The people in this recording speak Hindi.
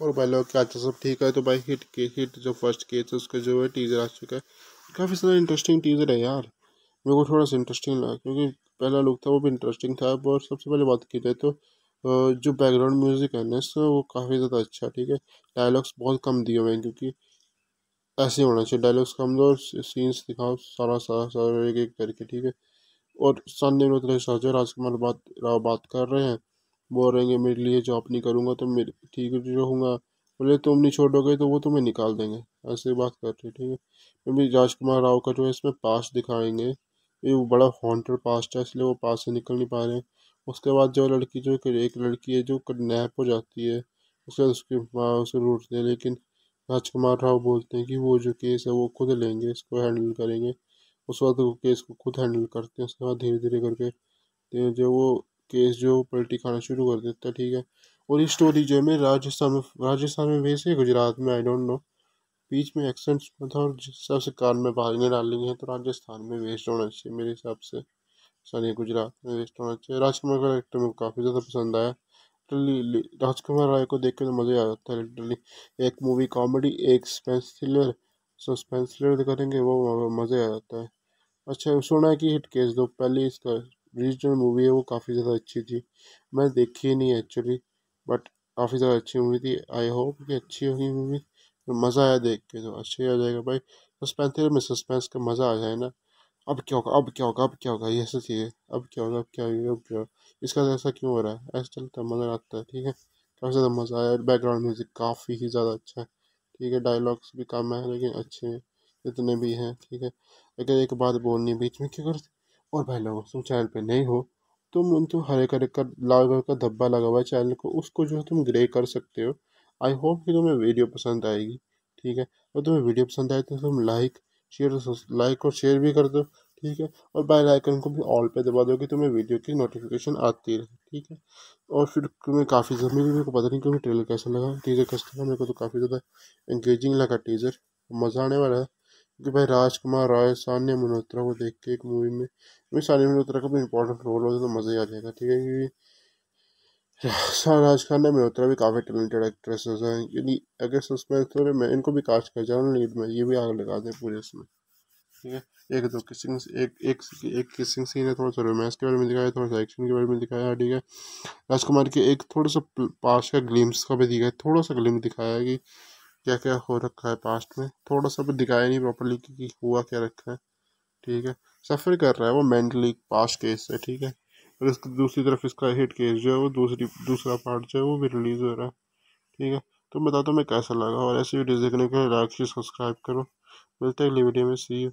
और भाई लोग क्या अच्छा सब ठीक है तो भाई हिट के हिट जो फर्स्ट केस है उसका जो है टीज़र आ चुका है काफ़ी सारा इंटरेस्टिंग टीज़र है यार मेरे को थोड़ा सा इंटरेस्टिंग लगा क्योंकि पहला लुक था वो भी इंटरेस्टिंग था और सबसे पहले बात की जाए तो जो बैकग्राउंड म्यूज़िक है सो वो काफ़ी ज़्यादा अच्छा ठीक है डायलॉग्स बहुत कम दिए हुए हैं क्योंकि ऐसे होना चाहिए डायलॉग्स कम दो और सीन्स दिखाओ सारा सारा सारा एक एक करके ठीक है और सामने में राजकुमार तो बात राव बात कर रहे हैं बोलेंगे मेरे लिए जॉब नहीं करूँगा तो मेरे ठीक रहूँगा बोले तुम नहीं छोड़ोगे तो वो तुम्हें निकाल देंगे ऐसे बात कर रही ठीक है क्योंकि भी राजकुमार राव का जो है इसमें पास दिखाएंगे ये वो बड़ा हॉन्टेड पास्ट है इसलिए वो पास से निकल नहीं पा रहे हैं उसके बाद जो लड़की जो एक लड़की है जो किडनैप हो जाती है उसके बाद उसके माँ उसे रूटते हैं लेकिन राजकुमार राव बोलते हैं कि वो जो केस है वो खुद लेंगे इसको हैंडल करेंगे उस वक्त वो केस को खुद हैंडल करते हैं उसके बाद धीरे धीरे करके जो वो केस जो पलटी खाना शुरू कर देता है ठीक है और ये स्टोरी जो है मैं राजस्थान में राजस्थान में भेज के गुजरात में आई डोंट नो बीच में एक्सेंट था और जिस हिसाब से कान में भाजने डालनी है तो राजस्थान में वेस्ट होना चाहिए मेरे हिसाब से सनी गुजरात में वेस्ट होना चाहिए राजकुमार का एक्टर मेरे काफ़ी ज़्यादा पसंद आया लिटरली राजकुमार राय को देख के तो मज़ा आ जाता है लिटरली एक मूवी कॉमेडी एक स्पेंस थ्रिलर सस्पेंस थ्रिलर करेंगे वो मज़ा आ जाता है अच्छा सुना है कि हिट केस दो पहले इसका ब्रिज जो मूवी है वो काफ़ी ज़्यादा अच्छी थी मैं देखी ही नहीं एक्चुअली बट काफ़ी ज़्यादा अच्छी मूवी थी आई होप कि अच्छी होगी मूवी तो मज़ा आया देख के तो अच्छा ही आ जाएगा भाई सस्पेंस थी में सस्पेंस का मज़ा आ जाए ना अब क्या होगा अब क्या होगा अब क्या होगा ये ऐसा चाहिए अब क्या होगा अब क्या होगा अब क्या होगा इसका तो ऐसा क्यों हो रहा है ऐसा चलता मज़ा आता है ठीक है काफ़ी ज़्यादा मज़ा आया बैकग्राउंड म्यूज़िक काफ़ी ही ज़्यादा अच्छा है ठीक है डायलॉग्स भी कम है लेकिन अच्छे हैं जितने भी हैं ठीक है अगर एक बात बोलनी बीच में क्यों करते और भाई लोग तुम चैनल पे नहीं हो तुम तुम हरे कलर का लाल कलर का धब्बा लगा हुआ है चैनल को उसको जो है तुम ग्रे कर सकते हो आई होप कि तुम्हें वीडियो पसंद आएगी ठीक है और तुम्हें वीडियो पसंद आए तो तुम लाइक शेयर लाइक और शेयर भी कर दो ठीक है और बेल आइकन को भी ऑल पे दबा दो कि तुम्हें वीडियो की नोटिफिकेशन आती रहे ठीक है और फिर तुम्हें काफ़ी ज़्यादा मेरे को पता नहीं क्योंकि ट्रेलर कैसा लगा टीज़र कैसा लगा मेरे को तो काफ़ी ज़्यादा इंगेजिंग लगा टीज़र मज़ा आने वाला है कि भाई राजकुमार राय सानिया मल्होत्रा को देख के एक मूवी में भी मल्होत्रा का भी इंपॉर्टेंट रोल होता है तो मज़ा ही आ जाएगा ठीक है क्योंकि राज खान्या मल्होत्रा भी काफ़ी टैलेंटेड एक्ट्रेसेस हैं यदि अगर सस्पेंस थोड़े मैं इनको भी कास्ट कर जाऊँ लीड में ये भी आग लगा दें पूरे इसमें ठीक है एक दो किसिंग एक एक एक किसिंग सीन है थोड़ा सा रोमांस के बारे में दिखाया थोड़ा सा एक्शन के बारे में दिखाया ठीक है राजकुमार के एक थोड़ा सा पास का ग्लिम्स का भी दिखाया थोड़ा सा ग्लिम्स दिखाया है कि क्या क्या हो रखा है पास्ट में थोड़ा सा दिखाया नहीं प्रॉपरली कि हुआ क्या रखा है ठीक है सफ़र कर रहा है वो मेंटली पास्ट केस है ठीक है और इसकी दूसरी तरफ इसका हिट केस जो है वो दूसरी दूसरा पार्ट जो है वो भी रिलीज़ हो रहा है ठीक है तो बता दो मैं कैसा लगा और ऐसे वीडियो देखने के लिए लाइक सब्सक्राइब करो मिलते हैं अगली वीडियो में सी